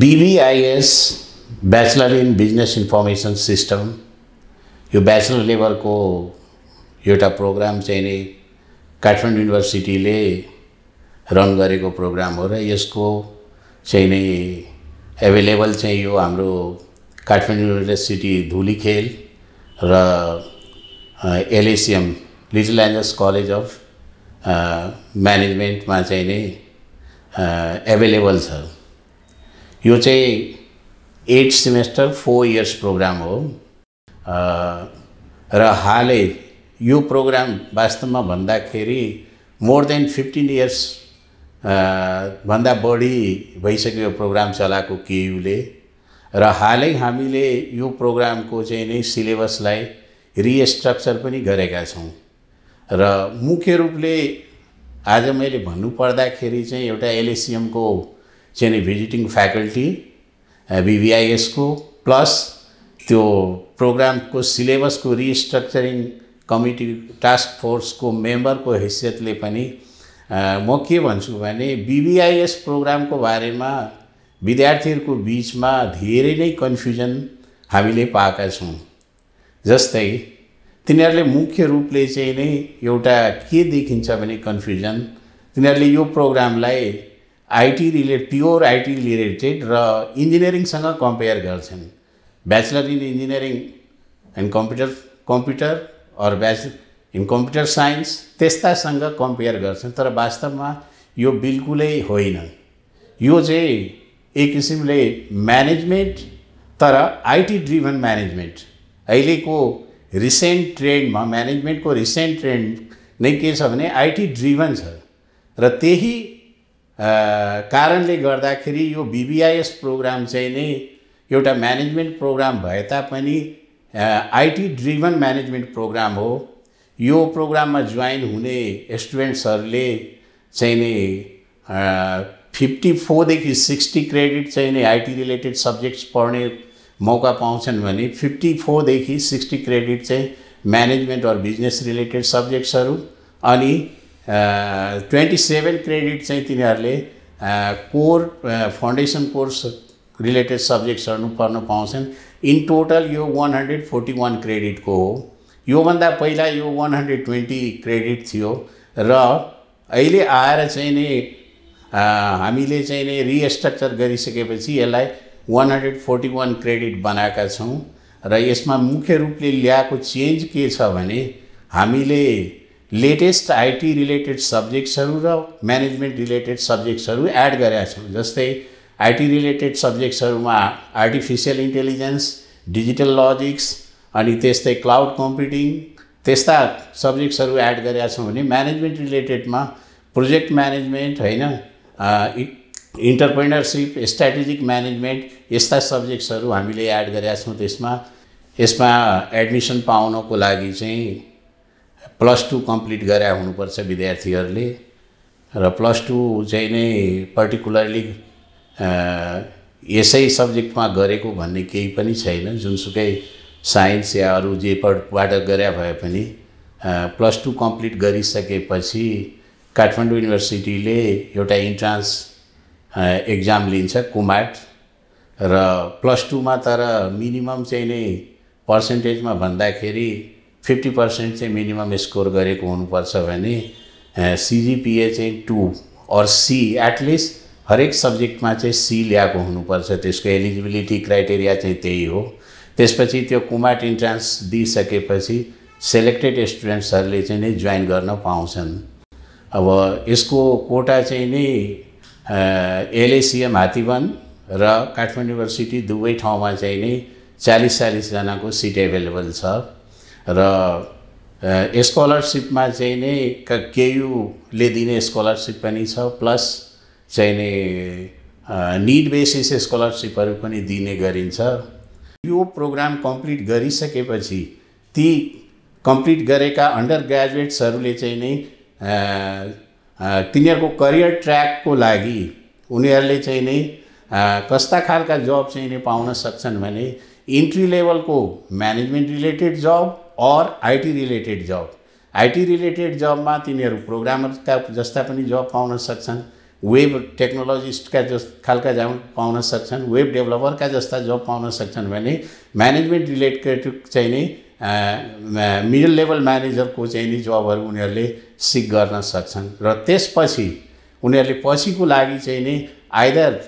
बिबिआइएस bachelor in business information system यो bachelor लेभलको एउटा प्रोग्राम चाहिँ नि काठमाडौँ युनिभर्सिटीले रन गरेको प्रोग्राम हो र यसको चाहिँ नै एभाइलेबल चाहिँ यो हाम्रो काठमाडौँ युनिभर्सिटी धुलीखेल र LACM Little Angels College of म्यानेजमेन्टमा चाहिँ नै एभाइलेबल छ यो चाहिँ eight semester four years program हो र हालै यो प्रोग्राम वास्तवमा भन्दाखेरि मोर देन फिफ्टिन इयर्स भन्दा बढी भइसक्यो प्रोग्राम चलाएको केयुले र हालै हामीले यो प्रोग्रामको चाहिँ नै सिलेबसलाई रिस्ट्रक्चर पनि गरेका छौँ र मुख्य रूपले आज मैले भन्नुपर्दाखेरि चाहिँ एउटा एलएसिएमको चाहिँ नि भिजिटिङ फ्याकल्टी भिभिआइएसको प्लस त्यो प्रोग्रामको सिलेबसको रिस्ट्रक्चरिङ कमिटी टास्क फोर्सको मेम्बरको हैसियतले पनि म के भन्छु भने बिबिआइएस प्रोग्रामको बारेमा विद्यार्थीहरूको बिचमा धेरै नै कन्फ्युजन हामीले पाएका छौँ जस्तै तिनीहरूले मुख्य रूपले चाहिँ नै एउटा के देखिन्छ भने कन्फ्युजन तिनीहरूले यो प्रोग्रामलाई IT relate pure IT related र इन्जिनियरिङसँग कम्पेयर गर्छन् bachelor in engineering and computer computer or bach in computer science त्यस्तासँग कम्पेयर गर्छन् तर वास्तवमा यो बिल्कुलै होइन यो चाहिँ एक किसिमले म्यानेजमेन्ट तर आइटी ड्रिभन म्यानेजमेन्ट अहिलेको रिसेन्ट ट्रेन्डमा म्यानेजमेन्टको रिसेन्ट ट्रेन्ड नै के छ भने आइटी ड्रिभन छ र त्यही कारणले गर्दाखेरि यो बिबिआइएस प्रोग्राम चाहिँ नै एउटा म्यानेजमेन्ट प्रोग्राम भए तापनि आइटी ड्रिभन म्यानेजमेन्ट प्रोग्राम हो यो प्रोग्राममा जोइन हुने स्टुडेन्ट्सहरूले चाहिँ नै फिफ्टी फोरदेखि सिक्सटी क्रेडिट चाहिँ नै आइटी रिलेटेड सब्जेक्ट्स पढ्ने मौका पाउँछन् भने फिफ्टी फोरदेखि सिक्सटी क्रेडिट चाहिँ म्यानेजमेन्ट अर बिजनेस रिलेटेड सब्जेक्ट्सहरू अनि ट्वेन्टी सेभेन क्रेडिट चाहिँ तिनीहरूले कोर फाउन्डेसन कोर्स रिलेटेड सब्जेक्ट्सहरू पढ्न पाउँछन् इन टोटल यो वान हन्ड्रेड फोर्टी वान क्रेडिटको हो योभन्दा पहिला यो वान हन्ड्रेड ट्वेन्टी क्रेडिट थियो र अहिले आएर चाहिँ नै हामीले चाहिँ नै रिस्ट्रक्चर गरिसकेपछि यसलाई one hundred forty one credit बनाएका छौँ र यसमा मुख्य रूपले ल्याएको चेन्ज के छ भने हामीले लेटेस्ट आइटी रिलेटेड सब्जेक्ट्सहरू र म्यानेजमेन्ट रिलेटेड सब्जेक्ट्सहरू एड गरेका छौँ जस्तै आइटी रिलेटेड सब्जेक्ट्सहरूमा आर्टिफिसियल इन्टेलिजेन्स डिजिटल लजिक्स अनि त्यस्तै क्लाउड कम्प्युटिङ त्यस्ता सब्जेक्ट्सहरू एड गरेका छौँ भने म्यानेजमेन्ट रिलेटेडमा प्रोजेक्ट म्यानेजमेन्ट होइन इन्टरप्रेनरसिप स्ट्राटेजिक म्यानेजमेन्ट यस्ता सब्जेक्ट्सहरू हामीले एड गरेका छौँ त्यसमा यसमा एडमिसन पाउनको लागि चाहिँ प्लस टू कम्प्लिट गरे हुनुपर्छ विद्यार्थीहरूले र प्लस टू चाहिँ नै पर्टिकुलरली यसै सब्जेक्टमा गरेको भन्ने केही पनि छैन जुनसुकै साइन्स या अरू जे पटबाट गरे भए पनि प्लस टू कम्प्लिट गरिसकेपछि काठमाडौँ युनिभर्सिटीले एउटा इन्ट्रान्स एक्जाम लिन्छ कुमार्ट र प्लस टूमा तर मिनिमम चाहिँ नै पर्सेन्टेजमा भन्दाखेरि फिफ्टी पर्सेन्ट चाहिँ मिनिमम स्कोर गरेको हुनुपर्छ भने सिजिपिए चाहिँ टू अर सी एटलिस्ट हरेक सब्जेक्टमा चाहिँ सी ल्याएको हुनुपर्छ त्यसको एलिजिबिलिटी क्राइटेरिया चाहिँ त्यही हो त्यसपछि त्यो कुमाट इन्ट्रान्स दिइसकेपछि सेलेक्टेड स्टुडेन्ट्सहरूले चाहिँ नै जोइन गर्न पाउँछन् अब यसको कोटा चाहिँ नै एलएसिएम हात्तीवन र काठमाडौँ युनिभर्सिटी दुवै ठाउँमा चाहिँ नै चालिस चालिसजनाको सिट एभाइलेबल छ र स्कलरसिपमा चाहिँ नै केयुले दिने स्कलरसिप पनि छ प्लस चाहिँ नै निड बेसिस स्कलरसिपहरू पनि दिने गरिन्छ यो प्रोग्राम कम्प्लिट गरिसकेपछि ती कम्प्लिट गरेका अन्डर ग्रेजुएट्सहरूले चाहिँ नै तिनीहरूको करियर ट्र्याकको लागि उनीहरूले चाहिँ नै कस्ता खालका जब चाहिँ नै पाउन सक्छन् भने इन्ट्री लेभलको management related job or IT related job IT related जबमा तिनीहरू प्रोग्रामरका जस्ता पनि जब पाउन सक्छन् वेब टेक्नोलोजिस्टका जस खालका जब पाउन सक्छन् वेब डेभलपरका जस्ता जब पाउन सक्छन् भने म्यानेजमेन्ट रिलेटेड चाहिँ नै मिडल लेभल म्यानेजरको चाहिँ नि जबहरू उनीहरूले सिक गर्न सक्छन् र त्यसपछि उनीहरूले पछिको लागि चाहिँ नै आइदर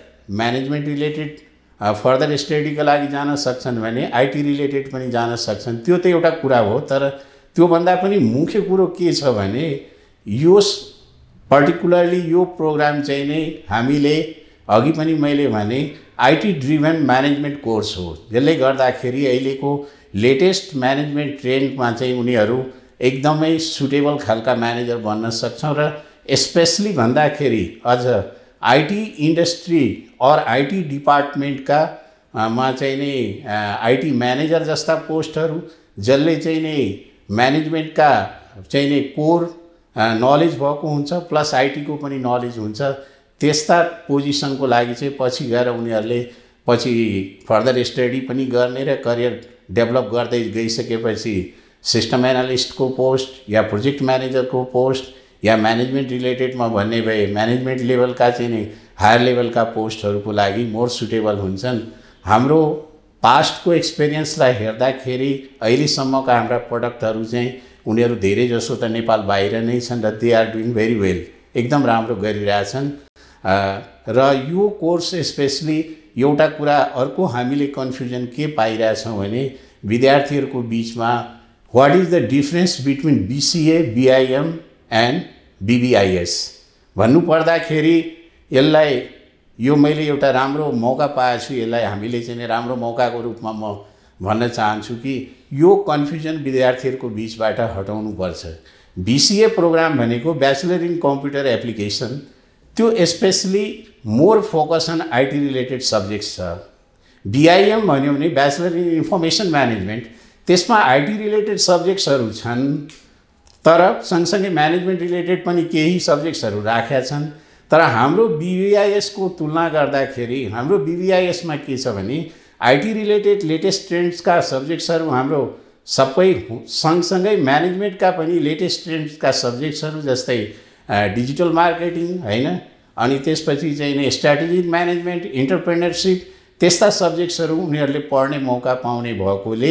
म्यानेजमेन्ट रिलेटेड फर्दर स्टडीको लागि जान सक्छन् भने आइटी रिलेटेड पनि जान सक्छन् त्यो त एउटा कुरा हो तर त्योभन्दा पनि मुख्य कुरो के छ भने यो पर्टिकुलरली यो प्रोग्राम चाहिँ नै हामीले अघि पनि मैले भने आइटी ड्रिभन म्यानेजमेन्ट कोर्स हो त्यसले गर्दाखेरि अहिलेको लेटेस्ट म्यानेजमेन्ट ट्रेन्डमा चाहिँ उनीहरू एकदमै सुटेबल खालका म्यानेजर बन्न सक्छौँ र स्पेसली भन्दाखेरि अझ आइटी इन्डस्ट्री अर आइटी डिपार्टमेन्टका मा चाहिँ नै आइटी म्यानेजर जस्ता पोस्टहरू जसले चाहिँ नै म्यानेजमेन्टका चाहिँ नै कोर नलेज भएको हुन्छ प्लस आइटीको पनि नलेज हुन्छ त्यस्ता पोजिसनको लागि चाहिँ पछि गएर उनीहरूले पछि फर्दर स्टडी पनि गर्ने र करियर डेभलप गर्दै गइसकेपछि सिस्टम एनालिस्टको पोस्ट या प्रोजेक्ट म्यानेजरको पोस्ट या म्यानेजमेन्ट रिलेटेड रिलेटेडमा भन्ने भए म्यानेजमेन्ट लेभलका चाहिँ नि हायर लेभलका पोस्टहरूको लागि मोर सुटेबल हुन्छन् हाम्रो पास्टको एक्सपिरियन्सलाई हेर्दाखेरि अहिलेसम्मका हाम्रा प्रडक्टहरू चाहिँ उनीहरू धेरै जसो त नेपाल बाहिर नै छन् र they are doing very well एकदम राम्रो गरिरहेछन् र यो कोर्स स्पेसली एउटा कुरा अर्को हामीले कन्फ्युजन के पाइरहेछौँ भने विद्यार्थीहरूको बिचमा what is the difference between BCA BIM and BBIS भन्नुपर्दाखेरि यसलाई यो मैले एउटा राम्रो मौका पाएछु यसलाई हामीले चाहिँ राम्रो मौकाको रूपमा म भन्न चाहन्छु कि यो कन्फ्युजन विद्यार्थीहरूको बिचबाट हटाउनुपर्छ बिसिए प्रोग्राम भनेको ब्याचलर इन कम्प्युटर एप्लिकेसन त्यो specially more focus on IT related subject छ बिआइएम भन्यो भने ब्याचलर इन इन्फर्मेसन म्यानेजमेन्ट त्यसमा आइटी रिलेटेड सब्जेक्ट्सहरू छन् तर सँगसँगै म्यानेजमेन्ट रिलेटेड पनि केही सब्जेक्ट्सहरू राखेका छन् तर हाम्रो बिबिआइएसको तुलना गर्दाखेरि हाम्रो बिबिआइएसमा के छ भने आइटी रिलेटेड लेटेस्ट ट्रेन्ड्सका सब्जेक्ट्सहरू हाम्रो सबै सँगसँगै म्यानेजमेन्टका पनि लेटेस्ट ट्रेन्ड्सका सब्जेक्ट्सहरू जस्तै डिजिटल मार्केटिङ होइन अनि त्यसपछि चाहिँ स्ट्राटेजिक म्यानेजमेन्ट इन्टरप्रेनरसिप त्यस्ता सब्जेक्ट्सहरू उनीहरूले पढ्ने मौका पाउने भएकोले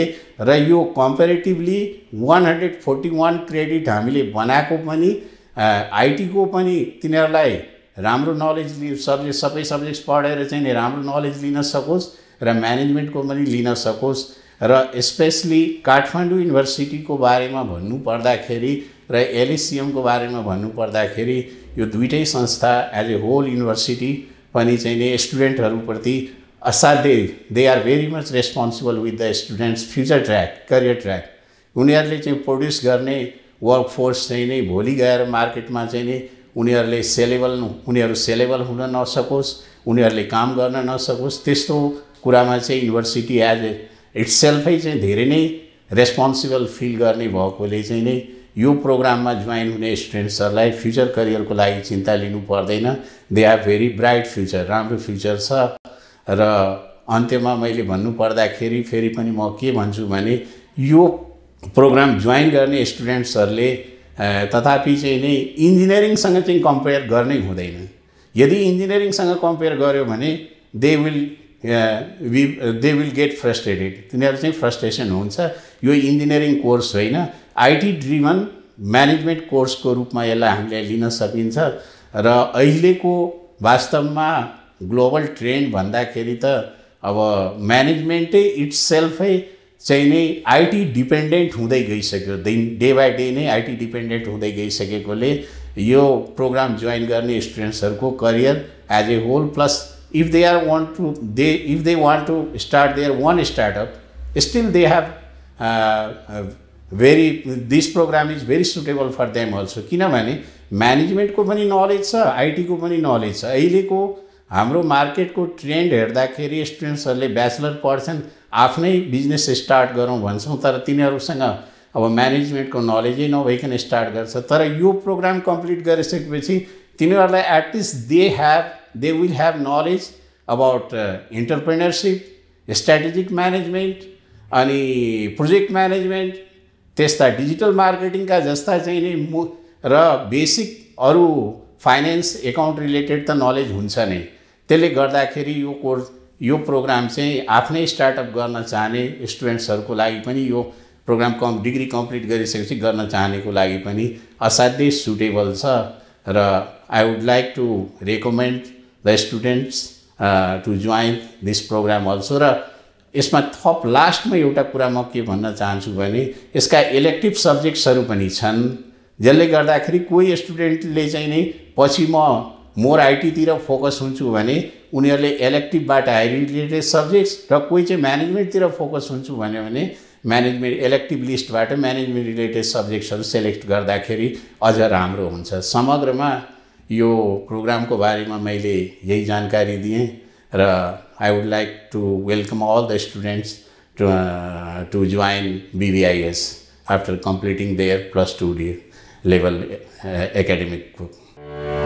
र यो comparatively one hundred forty one credit हामीले बनाएको पनि आइटीको पनि तिनीहरूलाई राम्रो नलेज लि सब्जेक्ट सबै सब्जेक्ट्स पढेर चाहिँ राम्रो नलेज लिन सकोस् र म्यानेजमेन्टको पनि लिन सकोस् र स्पेसली काठमाडौँ युनिभर्सिटीको बारेमा भन्नुपर्दाखेरि र एलएसिएमको e बारेमा भन्नुपर्दाखेरि यो दुइटै संस्था एज ए होल युनिभर्सिटी पनि चाहिँ नि स्टुडेन्टहरूप्रति असाध्यै they, are very much responsible with the students future track career track उनीहरूले चाहिँ प्रड्युस गर्ने वर्क फोर्स चाहिँ नै भोलि गएर मार्केटमा चाहिँ नै उनीहरूले सेलेबल उनीहरू सेलेबल हुन नसकोस् उनीहरूले काम गर्न नसकोस् त्यस्तो कुरामा चाहिँ युनिभर्सिटी एज इट्स सेल्फै चाहिँ धेरै नै रेस्पोन्सिबल फिल गर्ने भएकोले चाहिँ नै यो प्रोग्राममा जोइन हुने स्टुडेन्ट्सहरूलाई फ्युचर करियरको लागि चिन्ता लिनु पर्दैन they are very bright future राम्रो फ्युचर छ र अन्त्यमा मैले भन्नु भन्नुपर्दाखेरि फेरि पनि म के भन्छु भने यो प्रोग्राम जोइन गर्ने स्टुडेन्ट्सहरूले तथापि चाहिँ नै इन्जिनियरिङसँग चाहिँ कम्पेयर गर्नै हुँदैन यदि इन्जिनियरिङसँग कम्पेयर गर्यो भने they will be they will get frustrated तिनीहरू चाहिँ फ्रस्ट्रेसन हुन्छ यो इन्जिनियरिङ कोर्स होइन आइटी ड्रिभन म्यानेजमेन्ट कोर्सको रूपमा यसलाई हामीले लिन सकिन्छ र अहिलेको वास्तवमा ग्लोबल ट्रेन्ड भन्दाखेरि त अब म्यानेजमेन्टै इट्स सेल्फै चाहिँ नै आइटी डिपेन्डेन्ट हुँदै गइसक्यो दिन डे बाई डे नै आइटी डिपेन्डेन्ट हुँदै गइसकेकोले यो प्रोग्राम जोइन गर्ने स्टुडेन्ट्सहरूको career as a whole plus if they are want to they if they want to start their one startup still they have very this program is very suitable for them also किनभने म्यानेजमेन्टको पनि knowledge छ आइटीको पनि knowledge छ अहिलेको हाम्रो मार्केटको trend हेर्दाखेरि स्टुडेन्ट्सहरूले bachelor पढ्छन् आफ्नै बिजनेस स्टार्ट गरौँ भन्छौँ तर तिनीहरूसँग अब म्यानेजमेन्टको नलेजै नभइकन स्टार्ट गर्छ तर यो प्रोग्राम कम्प्लिट गरिसकेपछि तिनीहरूलाई at least they have they will have knowledge about entrepreneurship strategic management अनि प्रोजेक्ट म्यानेजमेन्ट त्यस्ता डिजिटल मार्केटिङका जस्ता चाहिँ नि र बेसिक अरू फाइनेन्स एकाउन्ट रिलेटेड त नलेज हुन्छ नै त्यसले गर्दाखेरि यो कोर्स यो प्रोग्राम चाहिँ आफ्नै स्टार्टअप गर्न चाहने स्टुडेन्ट्सहरूको लागि पनि यो प्रोग्राम कम् डिग्री कम्प्लिट गरिसकेपछि गर्न चाहनेको लागि पनि असाध्यै सुटेबल छ र I would like to recommend the students to join this program also र यसमा थप लास्टमा एउटा कुरा म के भन्न चाहन्छु भने यसका इलेक्टिभ सब्जेक्ट्सहरू पनि छन् जसले गर्दाखेरि कोही स्टुडेन्टले चाहिँ नि पछि म मोर आइटीतिर फोकस हुन्छु भने उनीहरूले इलेक्टिभबाट हाई रिलेटेड सब्जेक्ट्स र कोही चाहिँ म्यानेजमेन्टतिर फोकस हुन्छु भन्यो भने म्यानेजमेन्ट इलेक्टिभ लिस्टबाट म्यानेजमेन्ट रिलेटेड सब्जेक्ट्सहरू सेलेक्ट गर्दाखेरि अझ राम्रो हुन्छ समग्रमा यो प्रोग्रामको बारेमा मैले यही जानकारी दिएँ र I would like to welcome all the students to to join BBIS after completing their plus two level academic